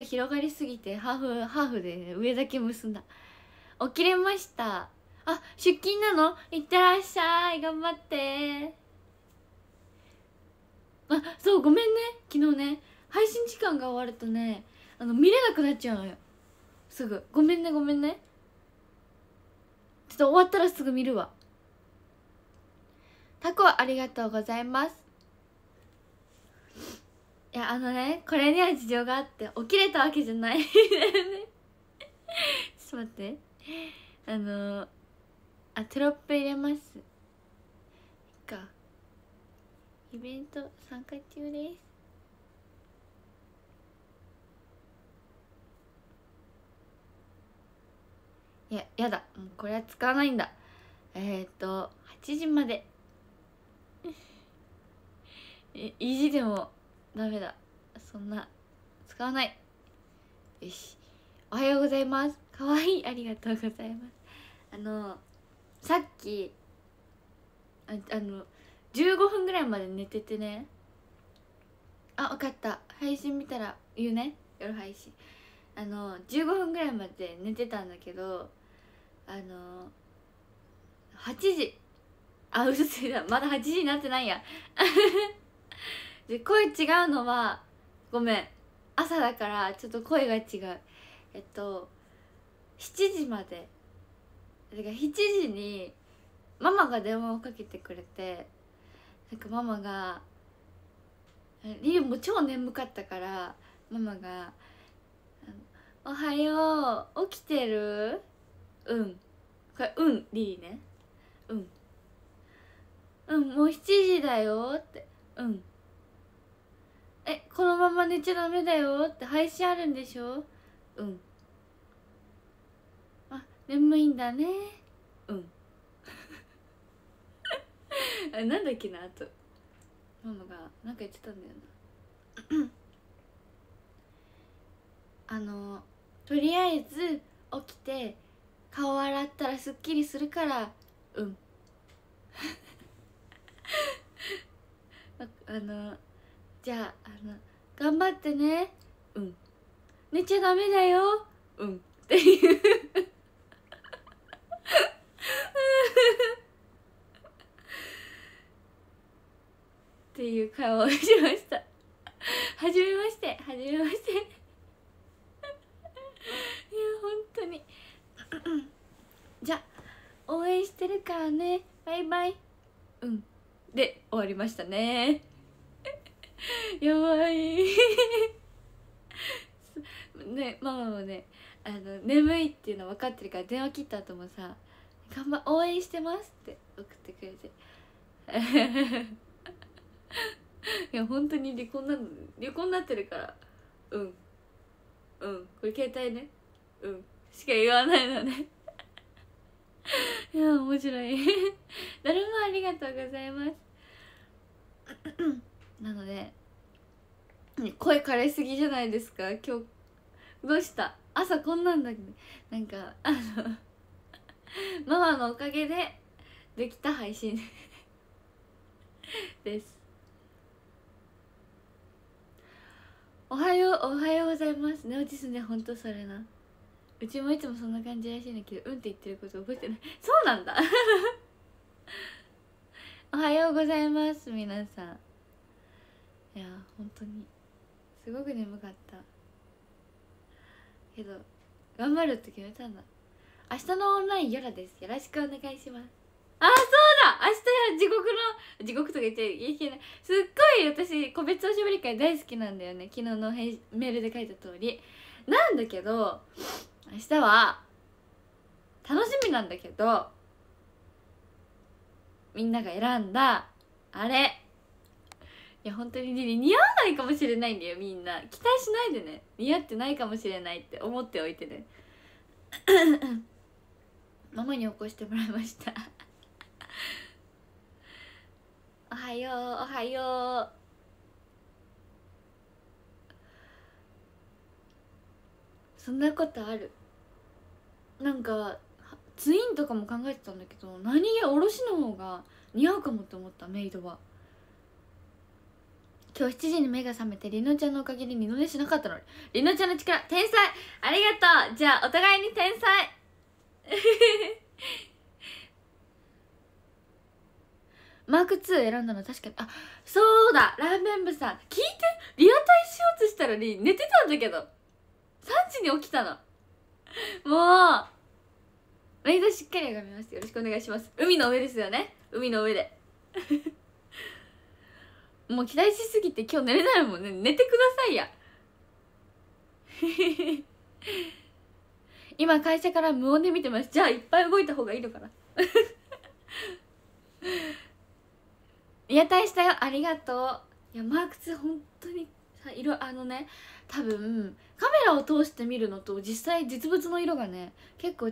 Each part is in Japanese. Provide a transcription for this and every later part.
広がりすぎてハーフハーフで、ね、上だけ結んだ起きれましたあ出勤なのいってらっしゃい頑張ってあそうごめんね昨日ね配信時間が終わるとねあの見れなくなっちゃうのよすぐごめんねごめんねちょっと終わったらすぐ見るわタコありがとうございますやあのねこれには事情があって起きれたわけじゃない ちょっと待ってあのあテロップ入れますいっかイベント参加中ですいややだもうこれは使わないんだえっ、ー、と8時まで意地でもダメだそんな使わないよしおはようございますかわいいありがとうございますあのさっきああの15分ぐらいまで寝ててねあ分かった配信見たら言うね夜配信あの15分ぐらいまで寝てたんだけどあの8時あ嘘ついたまだ8時になってないやで声違うのはごめん朝だからちょっと声が違うえっと7時までだか7時にママが電話をかけてくれてなんかママがリリも超眠かったからママが「おはよう起きてるうん」これ「うん」リリね「うん」「うんもう7時だよ」って「うん」えこのまま寝ちゃダメだよって配信あるんでしょうんあ眠いんだねうん あなんだっけなあとママがなんか言ってたんだよな あのとりあえず起きて顔洗ったらすっきりするからうん あのじゃああの頑張ってねうん寝ちゃダメだようんっていうっていう顔をしましたはじめましてはじめましていや本当に じゃ応援してるからねバイバイうんで終わりましたねやばい ねママもねあの眠いっていうの分かってるから電話切った後もさ「頑張応援してます」って送ってくれて いや本当に離婚なの離婚になってるからうんうんこれ携帯ねうんしか言わないのね いや面白いだるまありがとうございます なので声枯れすぎじゃないですか今日どうした朝こんなんだけなんかあの ママのおかげでできた配信 ですおはようおはようございます寝落ちすねほんとそれなうちもいつもそんな感じらしいんだけどうんって言ってること覚えてないそうなんだ おはようございます皆さんいや本当にすごく眠かったけど頑張るって決めたんだ明日のオンラインヨラですよろしくお願いしますあーそうだ明日は地獄の地獄とか言っちゃいけないすっごい私個別おしぼり会大好きなんだよね昨日のメールで書いた通りなんだけど明日は楽しみなんだけどみんなが選んだあれや本当にリリ似合わないかもしれないんだよみんな期待しないでね似合ってないかもしれないって思っておいてね ママに起こしてもらいました おはようおはようそんなことあるなんかツインとかも考えてたんだけど何気おろしの方が似合うかもって思ったメイドは今日7時に目が覚めてりのちゃんのおかげで二度寝しなかったのにりのちゃんの力天才ありがとうじゃあお互いに天才 マーク2選んだの確かにあそうだラーメン部さん聞いてリアタイしようとしたのに寝てたんだけど3時に起きたのもう毎度しっかり拝みますよろしくお願いします海の上ですよね海の上でもう期待しすぎて今日寝れないもんね寝てくださいや 今会社から無音で見てますじゃあいっぱい動いた方がいいのかな屋台 したよありがとういやマーク2本当にさ色あのね多分カメラを通して見るのと実際実物の色がね結構違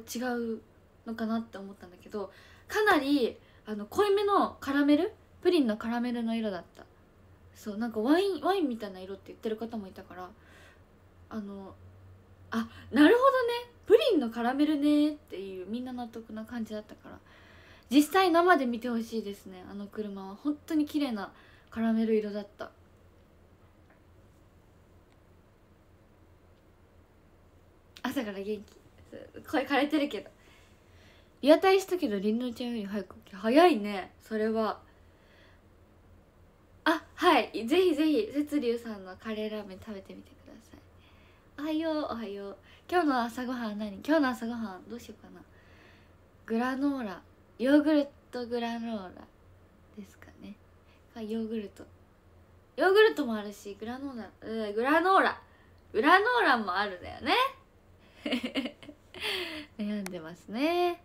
うのかなって思ったんだけどかなりあの濃いめのカラメルプリンのカラメルの色だったそうなんかワインワインみたいな色って言ってる方もいたからあのあなるほどねプリンのカラメルねっていうみんな納得な感じだったから実際生で見てほしいですねあの車は本当に綺麗なカラメル色だった朝から元気声枯れてるけどリアタイしたけどりんのちゃんより早く早いねそれはあはいぜひぜひ雪龍さんのカレーラーメン食べてみてくださいおはようおはよう今日の朝ごはん何今日の朝ごはんどうしようかなグラノーラヨーグルトグラノーラですかねかヨーグルトヨーグルトもあるしグラノーラ、うん、グラノーラグラノーラもあるんだよね 悩んでますね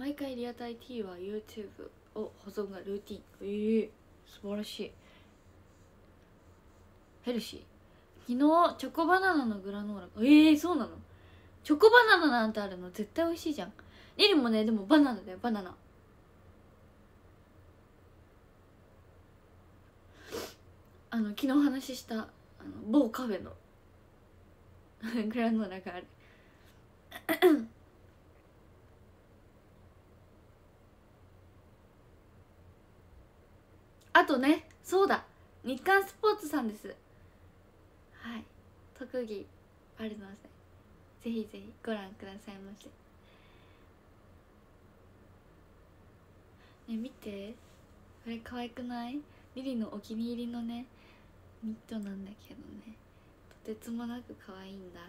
毎回リアタイ T は YouTube を保存がルーティンええー、素晴らしいヘルシー昨日チョコバナナのグラノーラええー、そうなのチョコバナナなんてあるの絶対美味しいじゃんリリもねでもバナナだよバナナあの昨日話したあの某カフェの グラノーラがあるとねそうだ日刊スポーツさんですはい特技あるのでぜひぜひご覧くださいませね見てこれ可愛くないリリのお気に入りのねニットなんだけどねとてつもなく可愛いんだ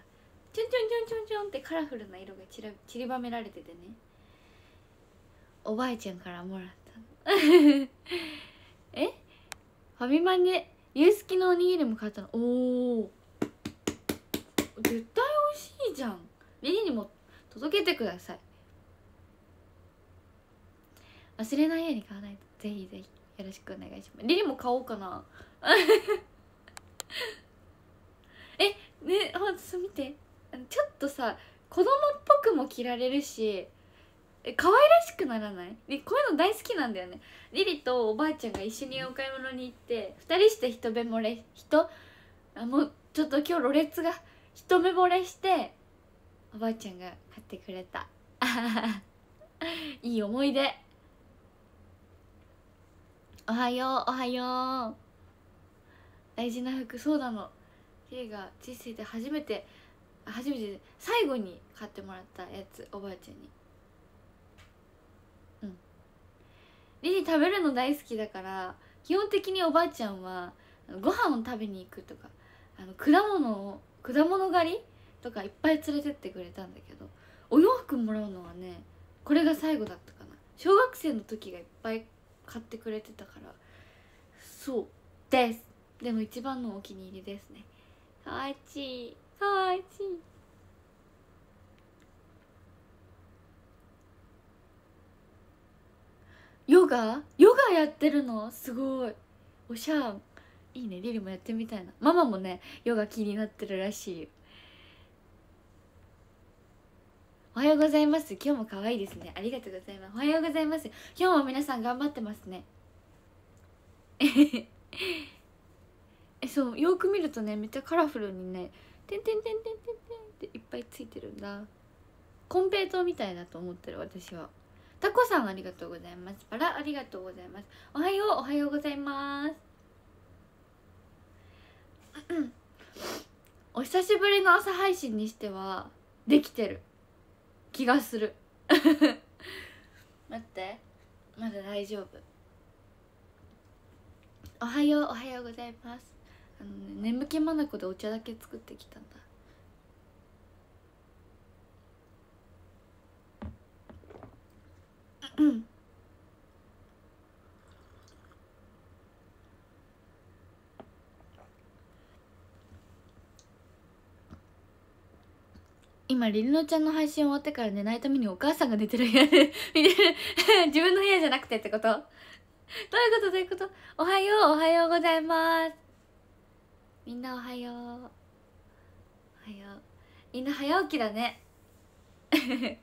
チュンチュンチュンチュンチュンってカラフルな色がちら散りばめられててねおばあちゃんからもらったのえファミマでーすきのおにぎりも買ったのおお絶対美味しいじゃんリリにも届けてください忘れないように買わないとぜひぜひよろしくお願いしますリリも買おうかな えねほんと見てちょっとさ子供っぽくも着られるしえ可愛らしくならないでこういうの大好きなんだよねリリとおばあちゃんが一緒にお買い物に行って2人して一目惚れ人あもうちょっと今日ろれつが一目惚れしておばあちゃんが買ってくれた いい思い出おはようおはよう大事な服そうなのヒリが人生で初めて初めて最後に買ってもらったやつおばあちゃんにリリ食べるの大好きだから基本的におばあちゃんはご飯を食べに行くとかあの果物を果物狩りとかいっぱい連れてってくれたんだけどお洋服もらうのはねこれが最後だったかな小学生の時がいっぱい買ってくれてたからそうですでも一番のお気に入りですねかわいちいかわいちいヨガヨガやってるのすごいおしゃんいいねリリもやってみたいなママもねヨガ気になってるらしいおはようございます今日も可愛いですねありがとうございますおはようございます今日も皆さん頑張ってますね えそうよく見るとねめっちゃカラフルにねてんてんてんてんてんてんっていっぱいついてるんだコンペイトみたいだと思ってる私はタコさんありがとうございますバラありがとうございますおはようおはようございます お久しぶりの朝配信にしてはできてる気がする 待ってまだ大丈夫おはようおはようございますあの、ね、眠気まなこでお茶だけ作ってきたんだうん今りりのちゃんの配信終わってから寝ないためにお母さんが寝てる部屋で 見てる 自分の部屋じゃなくてってことどういうことどういうことおはようおはようございますみんなおはようおはようみんな早起きだね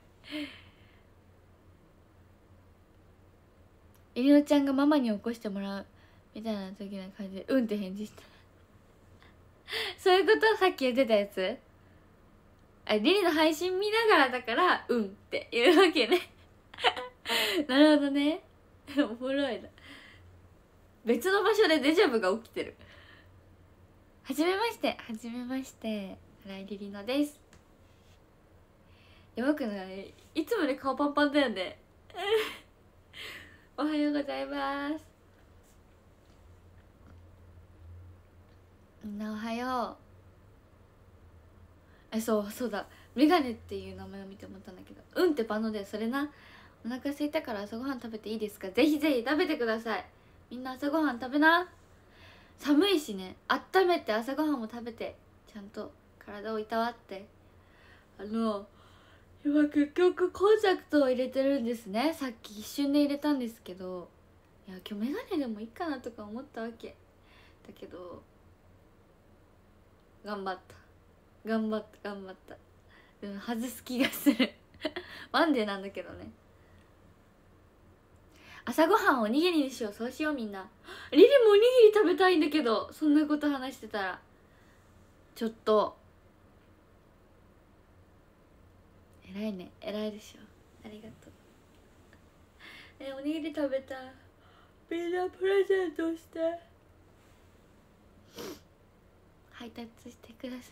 えりのちゃんがママに起こしてもらうみたいな時な感じで「うん」って返事したそういうことさっき言ってたやつあリリの配信見ながらだから「うん」って言うわけね なるほどね おもろいな別の場所でデジャブが起きてるはじめましてはじめまして新井リリのですやばくないいつもね顔パンパンだよね おはようございますみんなおはようえそうそうだメガネっていう名前を見て思ったんだけど「うん」ってバノでそれなお腹空いたから朝ごはん食べていいですかぜひぜひ食べてくださいみんな朝ごはん食べな寒いしね温めて朝ごはんも食べてちゃんと体をいたわってあのや結局コンタクトを入れてるんですねさっき一瞬で入れたんですけどいや今日眼鏡でもいいかなとか思ったわけだけど頑張った頑張った頑張ったうん外す気がする ワンデーなんだけどね朝ごはんおにぎりにしようそうしようみんなリリもおにぎり食べたいんだけどそんなこと話してたらちょっと偉いね偉いでしょありがとうえおにぎり食べたみんなプレゼントして配達してくださ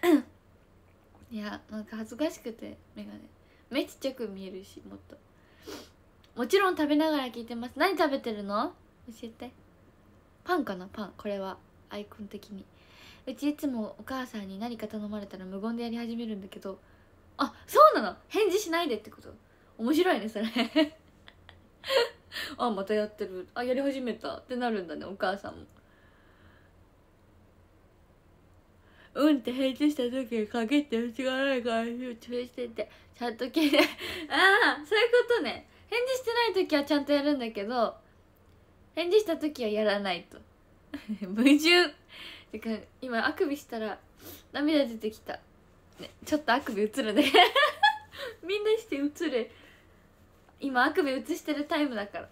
い いやなんか恥ずかしくて眼鏡目ちっちゃく見えるしもっともちろん食べながら聞いてます何食べてるの教えてパンかなパンこれはアイコン的にうちいつもお母さんに何か頼まれたら無言でやり始めるんだけどあそうなの返事しないでってこと面白いねそれ あまたやってるあやり始めたってなるんだねお母さんもうんって返事した時に限ってうちがないから集中しててちゃんと聞いて ああそういうことね返事してない時はちゃんとやるんだけど返事した時はやらないと 矛盾てか今あくびしたら涙出てきた、ね、ちょっとあくび映るね みんなして映る今あくび映してるタイムだから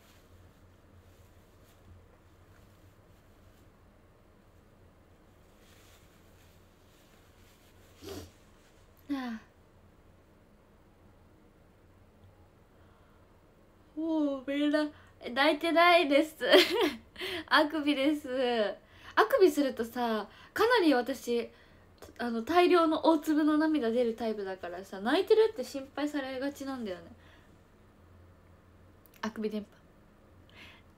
ああもうみんな抱いてないです あくびですあくびするとさかなり私あの大量の大粒の涙出るタイプだからさ泣いてるって心配されがちなんだよねあくび電波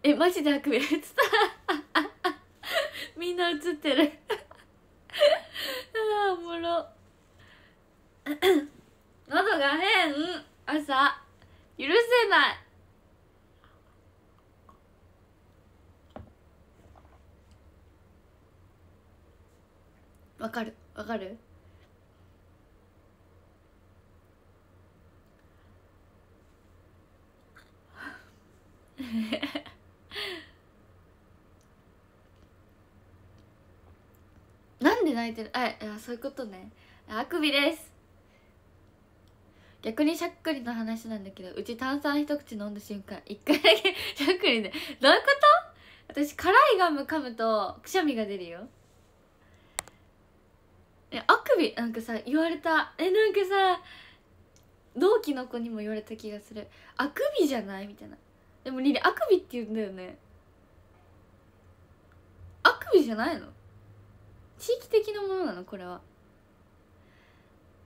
えマジであくび映ったみんな映ってるああおもろ 喉が変朝許せないわかるわかるえ なんで泣いてるああそういうことねあくびです逆にしゃっくりの話なんだけどうち炭酸一口飲んだ瞬間一回だけしゃっくりでどういうこと私辛いガム噛むとくしゃみが出るよ首なんかさ言われたえなんかさ同期の子にも言われた気がするあくびじゃないみたいなでもリリあくびって言うんだよねあくびじゃないの地域的なものなのこれは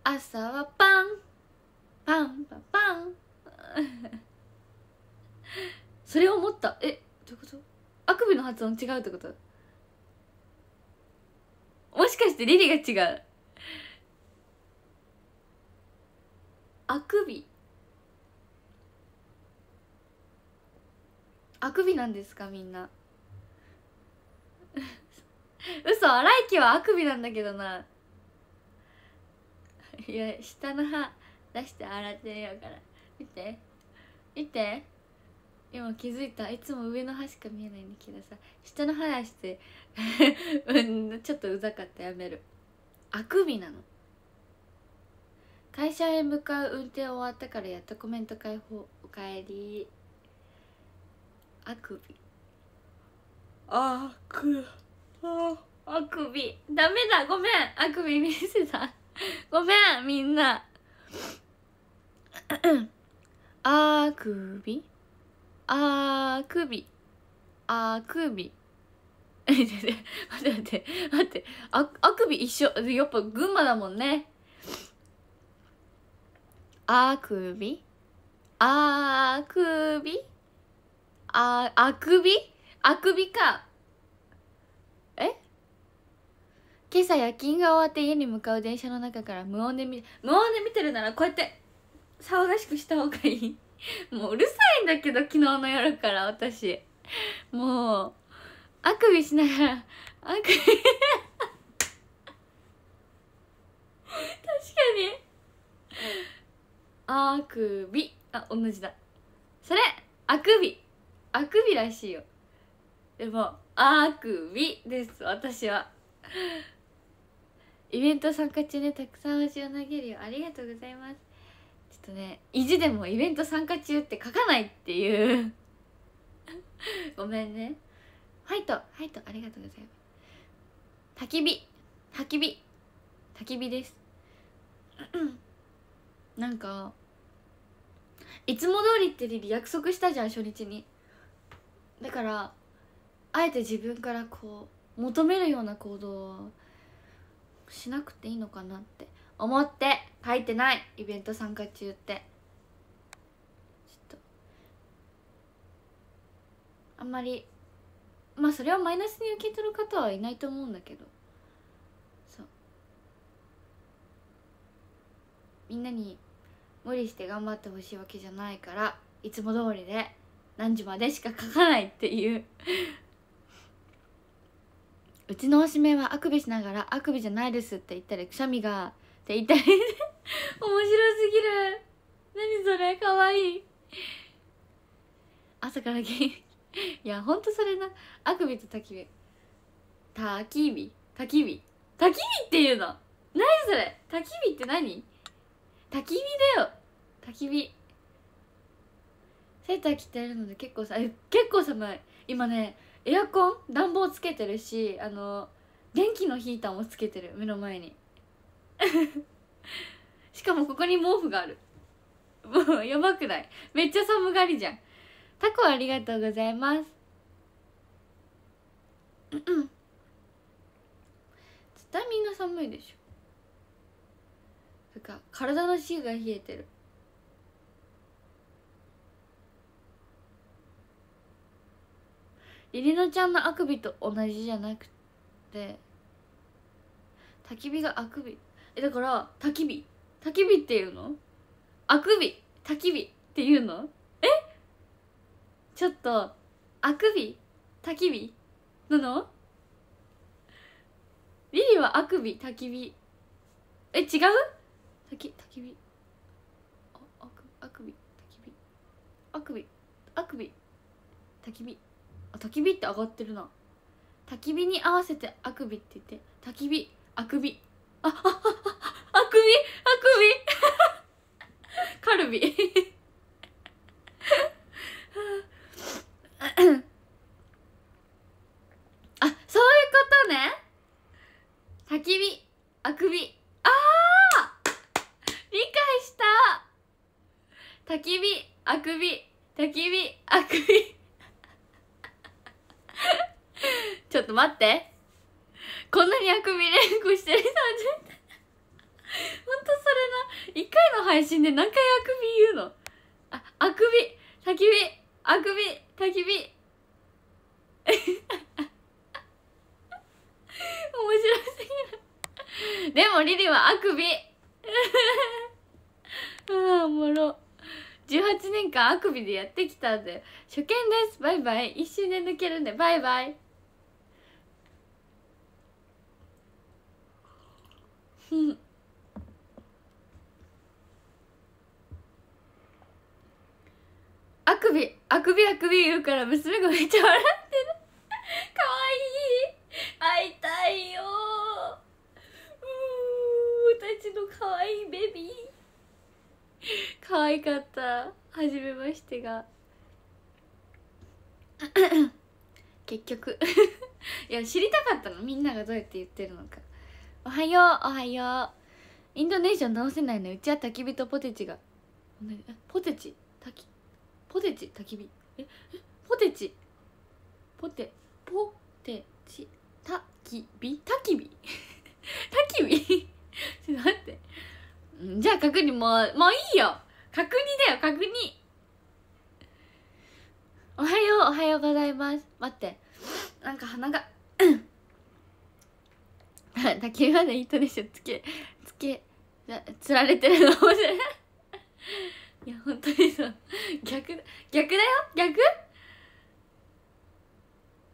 朝はパンパンパンパン それを思ったえどういうことあくびの発音違うってこともしかしてリリが違うあくびあくびなんですかみんな 嘘荒井家はあくびなんだけどないや下の歯出して洗ってるやから見て見て今気づいたいつも上の歯しか見えないんだけどさ下の歯出して ちょっとうざかったやめるあくびなの会社へ向かう運転終わったからやっとコメント解放おかえりあくびあくああくびダメだごめんあくび見せた ごめんみんなあくびあくびあくび待って待って待ってああくび一緒やっぱ群馬だもんねあくびあくびああくびあくびかえ今朝夜勤が終わって家に向かう電車の中から無音で見無音で見てるならこうやって騒がしくした方がいい もううるさいんだけど昨日の夜から私もうあくびしながらあくび 確かにあくびあ同じだそれあくびあくびらしいよでもあくびです私は イベント参加中で、ね、たくさん星を投げるよありがとうございますちょっとね意地でもイベント参加中って書かないっていう ごめんねはいとはいとありがとうございます焚き火焚き火焚き火です なんかいつも通りってリリ約束したじゃん初日にだからあえて自分からこう求めるような行動をしなくていいのかなって思って書いてないイベント参加中ってちょっとあんまりまあそれをマイナスに受け取る方はいないと思うんだけどそうみんなに無理して頑張ってほしいわけじゃないからいつも通りで何時までしか書かないっていううちのおしめはあくびしながら「あくびじゃないです」って言ったり「くしゃみが」って言ったり 面白すぎる何それかわいい朝から元気いやほんとそれなあくびとたき火たき火たき火たき火っていうの何それたき火って何焚き火だよ焚き火セーター着てるので結構さ結構寒い今ねエアコン暖房つけてるしあの電気のヒーターもつけてる目の前に しかもここに毛布があるもうやばくないめっちゃ寒がりじゃんタコありがとうございますうんうんなタミ寒いでしょか体の芯が冷えてるりりのちゃんのあくびと同じじゃなくて焚き火があくびえだから焚き火焚き火っていうのあくび焚き火っていうのえちょっとあくび焚き火なのリリはあくび焚き火え違う焚き焚き火ああくあくび焚き火あくびあくび焚き火あ焚き火って上がってるなたき火に合わせてあくびって言ってたき火あくびあああああくびあくびカルビ あそういうことね焚き火あくび焚き火あくび焚き火あくび ちょっと待ってこんなにあくび連呼してる人初めてほんとそれな1回の配信で何回あくび言うのああくび焚き火あくび焚き火 面白すぎるでもリリはあくび ああおもろ18年間あくびでやってきたんで初見ですバイバイ一瞬で抜けるんでバイバイあくびあくびあくび言うから娘がめっちゃ笑ってるかわいい会いたいようー私のかわいいベビー可愛かった初めましてが 結局 いや知りたかったのみんながどうやって言ってるのかおはようおはようインドネーション直せないのうちは焚き火とポテチがポテチ焚きポテチ焚き火えポテチポテポテチたき火たき火た き火 ちょっと待ってじゃあ確認もうもういいよ確認だよ確認おはようおはようございます待ってなんか鼻が 竹まで糸でしょつけつけつられてるの面白いいや本当にさう逆逆だよ逆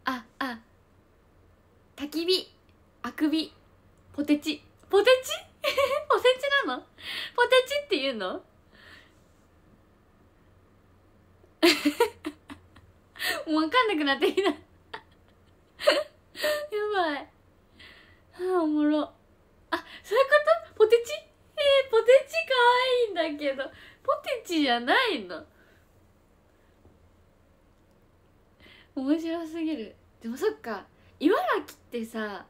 ああ焚き火あくびポテチポテチポテチなのポテチっていうの もう分かんなくなってきた やばいああおもろあそういうことポテチえー、ポテチかわいいんだけどポテチじゃないの面白すぎるでもそっか茨城ってさ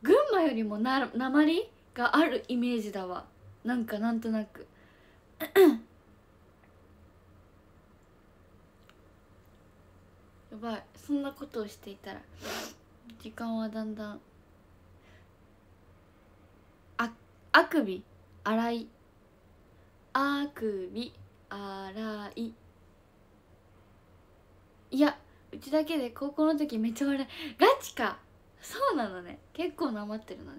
群馬よりもな鉛があるイメージだわなんかなんとなくばいそんなことをしていたら時間はだんだんああくび洗いあくび洗いいやうちだけで高校の時めっちゃ笑いガチかそうなのね結構なまってるのね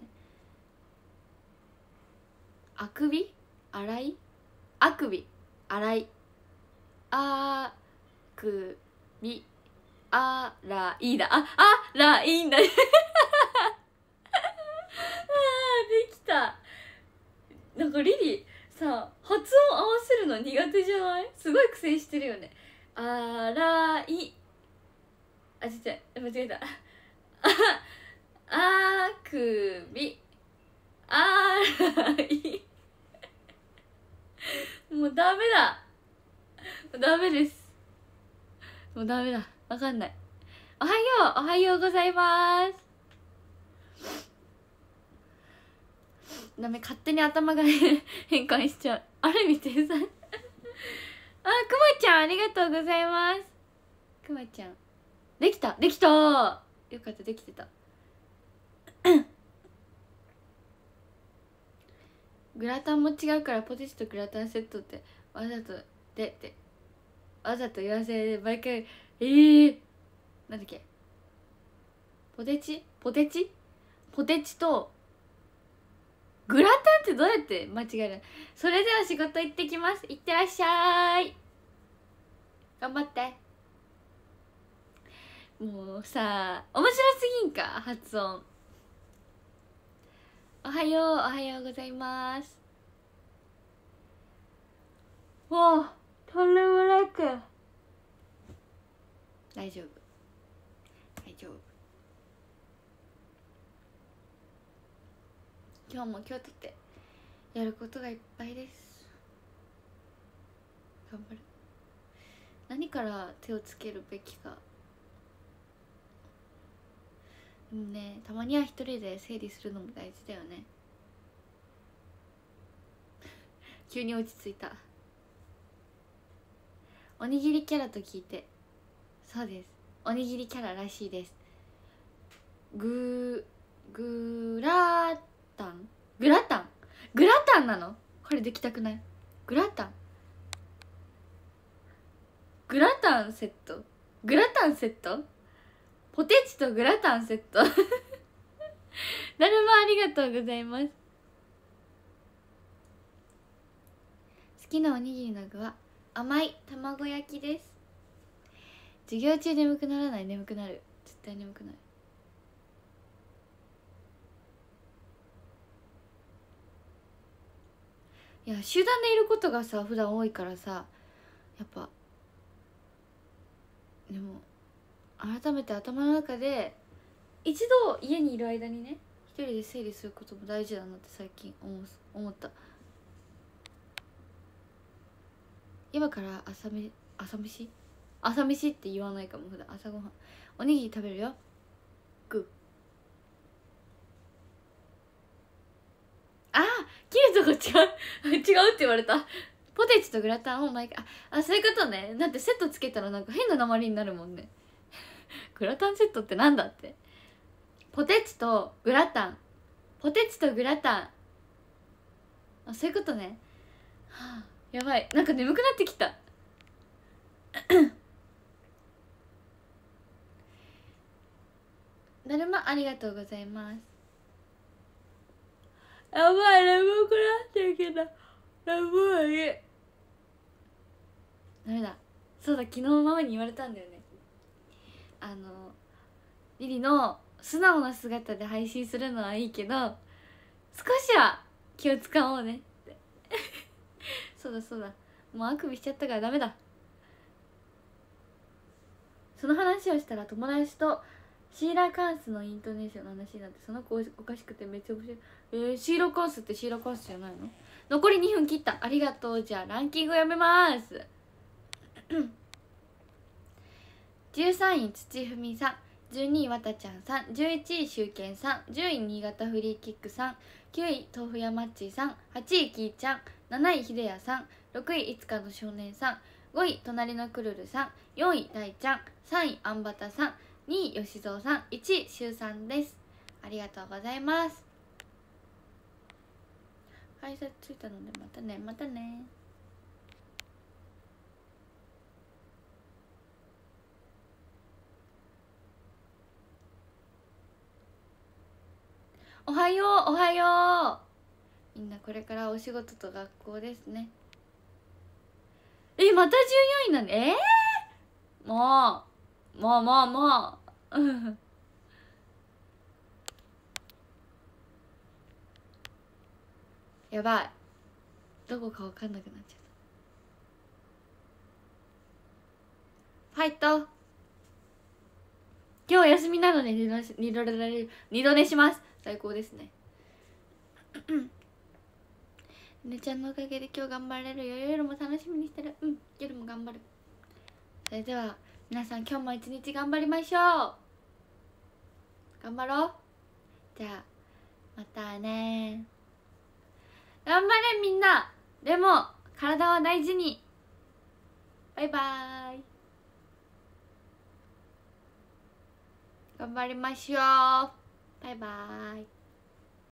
あくび洗いあくび洗いあくびあらいいだああらいいんだ あできたなんかリリさ発音合わせるの苦手じゃないすごい苦戦してるよねあらいあちっちゃい間違えた ああくびあらいもうダメだダメですもうダメだわかんないおはようおはようございますダメ勝手に頭が変換しちゃうあるみてさあくまちゃんありがとうございますくまちゃんできたできたよかったできてた グラタンも違うからポテチとグラタンセットってわざとでってわざと言わせで毎回ええー、なんだっけポテチポテチポテチとグラタンってどうやって間違えるそれでは仕事行ってきます行ってらっしゃい頑張ってもうさ面白すぎんか発音おはようおはようございますわあとんでもなく大丈夫大丈夫今日も今日とってやることがいっぱいです頑張る何から手をつけるべきかでもねたまには一人で整理するのも大事だよね 急に落ち着いたおにぎりキャラと聞いてそうですおにぎりキャラらしいですググラタングラタングラタンなのこれできたくないグラタングラタンセットグラタンセットポテチとグラタンセットだ るまありがとうございます好きなおにぎりの具は甘い卵焼きです授業中眠くならない眠くなる絶対眠くないいや集団でいることがさ普段多いからさやっぱでも改めて頭の中で一度家にいる間にね一人で整理することも大事だなって最近思った今から朝朝飯朝飯って言わないかも普段朝ごはんおにぎり食べるよグーあ切るとこ違う 違うって言われたポテチとグラタンを毎回ああそういうことねだってセットつけたらなんか変な鉛になるもんね グラタンセットってなんだってポテチとグラタンポテチとグラタンあそういうことね、はあ、やばいなんか眠くなってきただるまありがとうございますやばい眠くなってきた眠いダメだそうだ昨日ママに言われたんだよねあのリリの素直な姿で配信するのはいいけど少しは気を使おうねって そうだそうだもうあくびしちゃったからダメだその話をしたら友達とシーラカンスのイントネーションの話になってその子おかしくてめっちゃ面白いえー、シーラカンスってシーラカンスじゃないの残り2分切ったありがとうじゃあランキングやめます13 位土文さん12位わたちゃんさん11位しゅうけんさん10位新潟フリーキックさん9位豆腐屋マッチーさん8位きいちゃん7位ひでやさん6位いつかの少年さん5位隣のくるるさん4位大ちゃん3位あんばたさん2位吉蔵さん1位周さんですありがとうございます改札ついたのでまたねまたねおはようおはようみんなこれからお仕事と学校ですねえまた従業員なんえー、もうもうもうもうやばいどこか分かんなくなっちゃったファイト今日休みなので二度二度二度寝します最高ですねねちゃんのおかげで今日頑張れるよ夜も楽しみにしてるうん夜も頑張るそれでは皆さん今日も一日頑張りましょう頑張ろうじゃあまたね頑張れみんなでも体は大事にバイバーイ頑張りましょうバイバーイ